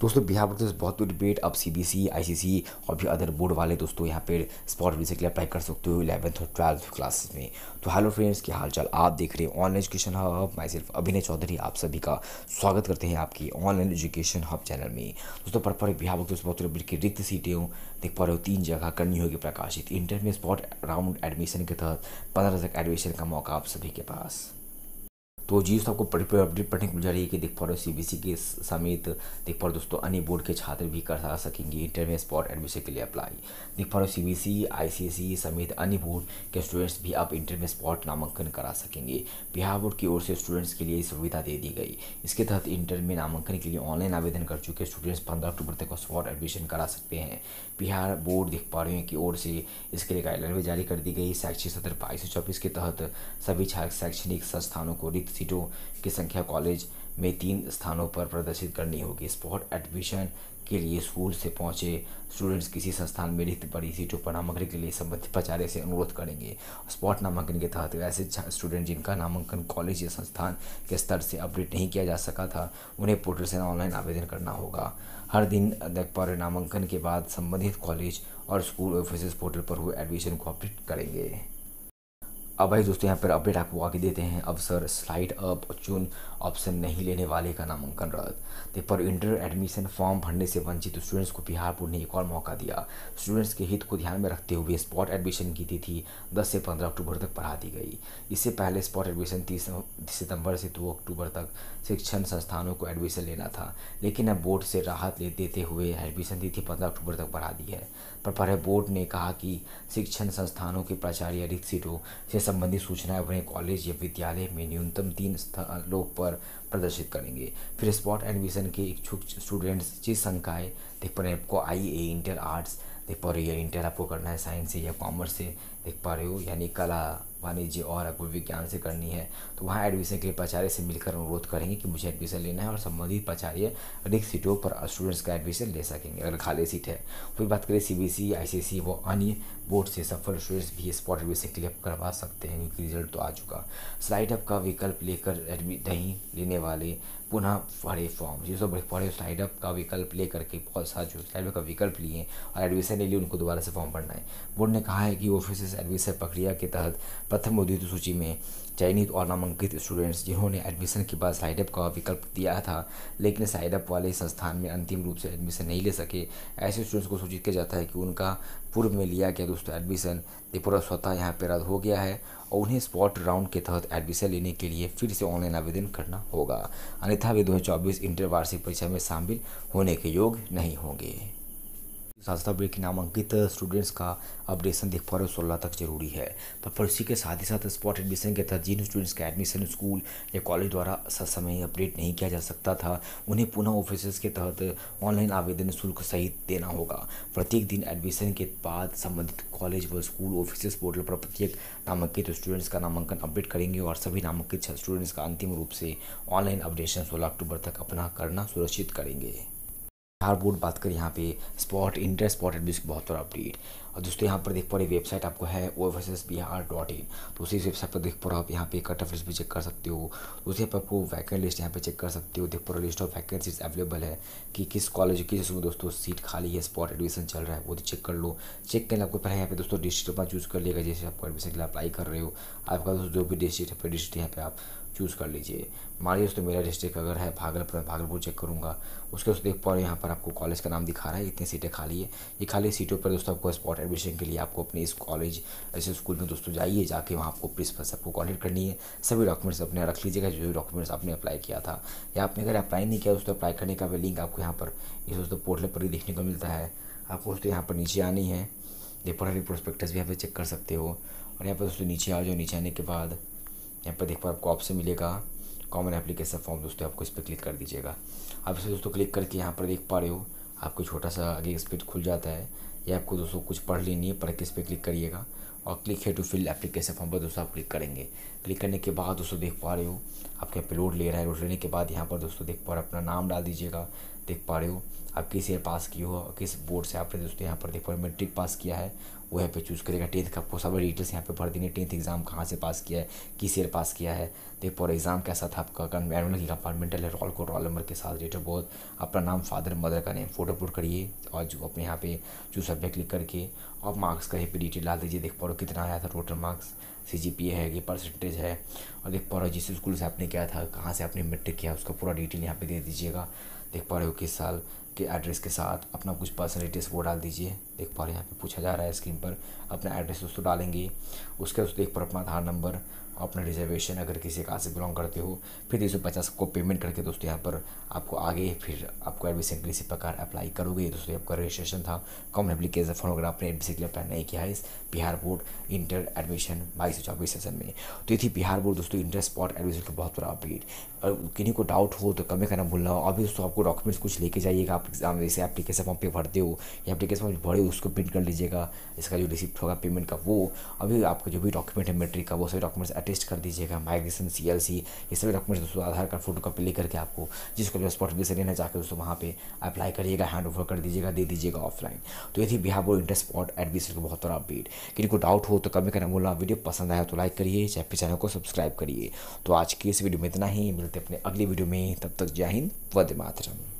दोस्तों बिहार बोर्ड तो से बहुत डिबेट अब सी सी और भी अदर बोर्ड वाले दोस्तों यहाँ पर स्पॉट वीजे के लिए अप्लाई कर सकते हो इलेवंथ और ट्वेल्थ क्लासेस में तो हेलो फ्रेंड्स हाल चाल आप देख रहे हो ऑनलाइन एजुकेशन हब मैं सिर्फ अभिनय चौधरी आप सभी का स्वागत करते हैं आपकी ऑनलाइन एजुकेशन हब चैनल में दोस्तों पर पर बिहार बोर्ड तो बहुत डिबेट की रिक्त सीटें देख पा रहे हो तीन जगह करनी होगी प्रकाशित इंटर में स्पॉट राउंड एडमिशन के तहत पंद्रह तक एडमिशन का मौका आप सभी के पास तो जी आपको पढ़ अपडेट पढ़ने को मिल जा रही है कि देख पा रहे हो सी के समेत देख पा रहे हो दोस्तों अन्य बोर्ड के छात्र भी कर सकेंगे इंटर में स्पॉट एडमिशन के लिए अप्लाई देख पा रहे हो सी बी सी आई सी ई समेत अन्य बोर्ड के स्टूडेंट्स भी आप इंटर में स्पॉट नामांकन करा सकेंगे बिहार बोर्ड की ओर से स्टूडेंट्स के लिए सुविधा दे दी गई इसके तहत इंटर में नामांकन के लिए ऑनलाइन आवेदन कर चुके स्टूडेंट्स पंद्रह अक्टूबर तक स्पॉट एडमिशन करा सकते हैं बिहार बोर्ड देख पा रहे हैं की ओर से इसके लिए गाइडलाइन भी जारी कर दी गई शैक्षिक सत्र बाईस सौ चौबीस के तहत सभी शैक्षणिक संस्थानों को रिक्त सीटों की संख्या कॉलेज में तीन स्थानों पर प्रदर्शित करनी होगी स्पॉट एडमिशन के लिए स्कूल से पहुंचे स्टूडेंट्स किसी संस्थान में रिक्त पड़ी सीटों पर नामांकन के लिए संबंधित प्राचार्य से अनुरोध करेंगे स्पॉट नामांकन के तहत ऐसे स्टूडेंट जिनका नामांकन कॉलेज या संस्थान के स्तर से अपडेट नहीं किया जा सका था उन्हें पोर्टल से ऑनलाइन आवेदन करना होगा हर दिन पर नामांकन के बाद संबंधित कॉलेज और स्कूल ऑफिस पोर्टल पर हुए एडमिशन को अपडेट करेंगे अब भाई दोस्तों यहाँ पर अपडेट आपको आगे देते हैं अवसर स्लाइड अप चुन ऑप्शन नहीं लेने वाले का नामांकन रद्द तो पर इंटर एडमिशन फॉर्म भरने से वंचित स्टूडेंट्स को बिहार बोर्ड ने एक और मौका दिया स्टूडेंट्स के हित को ध्यान में रखते हुए स्पॉट एडमिशन की तिथि 10 से 15 अक्टूबर तक बढ़ा दी गई इससे पहले स्पॉट एडमिशन 30 सितंबर से 2 अक्टूबर तक शिक्षण संस्थानों को एडमिशन लेना था लेकिन अब बोर्ड से राहत ले देते हुए एडमिशन तिथि पंद्रह अक्टूबर तक बढ़ा दी है पर बोर्ड ने कहा कि शिक्षण संस्थानों के प्राचार्य रिक्त सीटों से संबंधी सूचनाएं अपने कॉलेज या विद्यालय में न्यूनतम तीन स्थलों पर प्रदर्शित करेंगे फिर स्पॉट एडमिशन के इच्छुक स्टूडेंट्स जिस संकाय देख पा रहे हैं आपको आई ए इंटर आर्ट्स देख पा रहे हो या इंटर आपको करना है साइंस से या कॉमर्स से देख पा रहे हो यानी कला वाणिज्य और आपको विज्ञान से करनी है तो वहाँ एडमिशन के लिए प्राचार्य से मिलकर अनुरोध करेंगे कि मुझे एडमिशन लेना है और संबंधित प्राचार्य अधिक सीटों पर स्टूडेंट्स का एडमिशन ले सकेंगे अगर खाली सीट है फिर बात करें सी बी सी आई सी सी व अन्य बोर्ड से सफल स्टूडेंट्स भी स्पॉट एडमिशन क्लियर करवा सकते हैं क्योंकि रिजल्ट तो आ चुका स्लाइड अप का विकल्प लेकर एडमिट नहीं लेने वाले पुनः भरे फॉर्म जिस पढ़े स्लाइड अप का विकल्प ले करके बहुत सारे जो स्लाइड अप का विकल्प लिए और एडमिशन ले लिए उनको दोबारा से फॉर्म भरना है बोर्ड ने कहा है कि ऑफिस एडमिशन प्रक्रिया के तहत प्रथम उद्योग सूची में चयनित और नामांकित स्टूडेंट्स जिन्होंने एडमिशन के बाद स्लाइड अप का विकल्प दिया था लेकिन स्लाइड अप वाले संस्थान में अंतिम रूप से एडमिशन नहीं ले सके ऐसे स्टूडेंट्स को सूचित किया जाता है कि उनका पूर्व में लिया गया दोस्तों एडमिशन त्रिपुरा स्वतः यहाँ पर रद्द हो गया है और उन्हें स्पॉट राउंड के तहत एडमिशन लेने के लिए फिर से ऑनलाइन आवेदन करना होगा अन्यथा वे हज़ार इंटर वार्षिक परीक्षा में शामिल होने के योग नहीं होंगे साथ साथ के नामांकित स्टूडेंट्स का अपडेशन देख पा रहे हो सोलह तक जरूरी है पर फिर उसी के साथ ही साथ स्पॉट एडमिशन के तहत जिन स्टूडेंट्स का एडमिशन स्कूल या कॉलेज द्वारा समय अपडेट नहीं किया जा सकता था उन्हें पुनः ऑफिस के तहत ऑनलाइन आवेदन शुल्क सहित देना होगा प्रत्येक दिन एडमिशन के बाद संबंधित कॉलेज व स्कूल ऑफिस पोर्टल पर प्रत्येक नामांकित स्टूडेंट्स का नामांकन अपडेट करेंगे और सभी नामांकित स्टूडेंट्स का अंतिम रूप से ऑनलाइन अपडेशन सोलह अक्टूबर तक अपना करना सुरक्षित करेंगे हर बोर्ड बात करें यहाँ पे स्पॉट इंटर स्पॉट भी बहुत बड़ा अपडेट और दोस्तों यहाँ पर देख पा रहे वेबसाइट आपको है O F S S B R dot in तो उसी वेबसाइट पर देख पा रहे आप यहाँ पे कट ऑफ लिस्ट भी चेक कर सकते हो उसी पर आपको वैकेंट लिस्ट यहाँ पे चेक कर सकते हो देख पा रहे लिस्ट ऑफ वैकेंसीज अवेलेबल है कि किस कॉलेज किस उसमें दोस्तों सीट खाली है स्पॉट एडमिशन चल रहा है वो तो चेक कर लो चेक करने आपको पहले यहाँ पे दोस्तों डिस्ट्रिक्ट अपना चूज़ कर लेगा जैसे आपको एडमिशन के लिए अप्लाई कर रहे हो आपका दोस्तों जो भी डिस्ट्रिक्ट है डिस्ट्रिक्ट यहाँ पे आप चूज़ कर लीजिए मान लीजिए तो मेरा डिस्ट्रिक्ट अगर है भागलपुर भागलपुर चेक करूँगा उसके दोस्तों देख पा रहे यहाँ पर आपको कॉलेज का नाम दिखा रहा है इतनी सीटें खाली है ये खाली सीटों पर दोस्तों आपको स्पॉट एडमिशन के लिए आपको अपने इस कॉलेज ऐसे स्कूल में दोस्तों जाइए जाके वहाँ आपको प्रिंसिपल से आपको कॉन्टेक्ट करनी है सभी डॉक्यूमेंट्स अपने रख लीजिएगा जो भी डॉक्यूमेंट्स आपने अप्लाई किया था या आपने अगर अप्लाई नहीं किया दोस्तों अप्लाई करने का भी लिंक आपको यहाँ पर ये दोस्तों पोर्टल पर ही देखने को मिलता है आपको दोस्तों यहाँ पर नीचे आनी है ये प्रोस्पेक्टस भी यहाँ पर चेक कर सकते हो और यहाँ पर दोस्तों नीचे आ जाओ नीचे आने के बाद यहाँ पर देख पा आपको ऑप्शन मिलेगा कॉमन एप्लीकेशन फॉर्म दोस्तों आपको इस पर क्लिक कर दीजिएगा आप इसे दोस्तों क्लिक करके यहाँ पर देख पा रहे हो आपको छोटा सा आगे स्पीड खुल जाता है या आपको दोस्तों कुछ पढ़ लेनी है पढ़ के इस पर क्लिक करिएगा और क्लिक है टू फिल एप्लीकेशन फॉर्म पर दोस्तों आप क्लिक करेंगे क्लिक करने के बाद दोस्तों देख पा रहे हो आपके अपलोड ले रहा है लोड लेने के बाद यहाँ पर दोस्तों देख पा रहे अपना नाम डाल दीजिएगा देख पा रहे हो आप किस ईयर पास किए हो किस बोर्ड से आपने दोस्तों यहाँ पर देख पा रहे मेट्रिक पास किया है वो यहाँ पे चूज़ करेगा टेंथ का आपको सब डिटेल्स यहाँ पे भर देने टेंथ एग्जाम कहाँ से पास किया है किस ईयर पास किया है देख पा रहे एग्जाम कैसा था आपका एनुअल की कंपार्टमेंटल है रोल को रोल नंबर के साथ डेट ऑफ बर्थ अपना नाम फादर मदर का नेम फोटो अपलोड करिए और जो अपने यहाँ पे चूज सब्जेक्ट क्लिक करके और मार्क्स का यहाँ पर डिटेल डाल दीजिए देख पा रहे हो कितना आया था total marks C G P है ये परसेंटेज है और देख पा रहे हो जिस स्कूल से आपने क्या था कहाँ से आपने मेट्रिक किया उसका पूरा डिटेल यहाँ पे दे दीजिएगा देख पा रहे हो किस साल के एड्रेस के साथ अपना कुछ पर्सनल डिटेल्स वो डाल दीजिए देख पा रहे हैं यहाँ पे पूछा जा रहा है स्क्रीन पर अपना एड्रेस दोस्तों डालेंगे उसके बाद देख पर अपना आधार नंबर अपना रिजर्वेशन अगर किसी कहाँ से बिलोंग करते हो फिर तीन सौ पचास को पेमेंट करके दोस्तों यहाँ पर आपको आगे फिर आपको एडमिशन के लिए इसी प्रकार अप्लाई करोगे दोस्तों आपका रजिस्ट्रेशन था कॉमन एप्लीकेशन फॉर्म अगर आपने एडमिशन के लिए अप्लाई नहीं किया है इस बिहार बोर्ड इंटर एडमिशन बाईस सौ चौबीस सेशन में तो ये थी बिहार बोर्ड दोस्तों इंटर स्पॉट एडमिशन का बहुत बड़ा अपडेट और किन्हीं को डाउट हो तो कमें करना भूलना हो अभी दोस्तों आपको डॉक्यूमेंट्स कुछ लेके जाइएगा आप आप जैसे एप्लीकेशन फॉर्म पे भरते हो या एप्लीकेशन फॉर्म भरे उसको प्रिंट कर लीजिएगा इसका जो रिसिप्ट होगा पेमेंट का वो अभी आपका जो भी डॉक्यूमेंट है मेट्रिक का वो सभी डॉक्यूमेंट्स अटैच कर दीजिएगा माइग्रेशन सी एल सी ये सभी डॉक्यूमेंट्स दोस्तों आधार कार्ड फोटो का ले करके आपको जिसको जो स्पॉट से लेना चाहते दोस्तों वहाँ पर अप्लाई करिएगा हैंड ओवर कर दीजिएगा दे दीजिएगा ऑफलाइन तो ये थी Bihar board inter spot admission का बहुत बड़ा अपडेट किसी को डाउट हो तो कभी करना बोलना वीडियो पसंद आया तो लाइक करिए चाहे चैनल को सब्सक्राइब करिए तो आज की इस वीडियो में इतना ही मिलते अपने अगली वीडियो में तब तक जय हिंद वंदे मातरम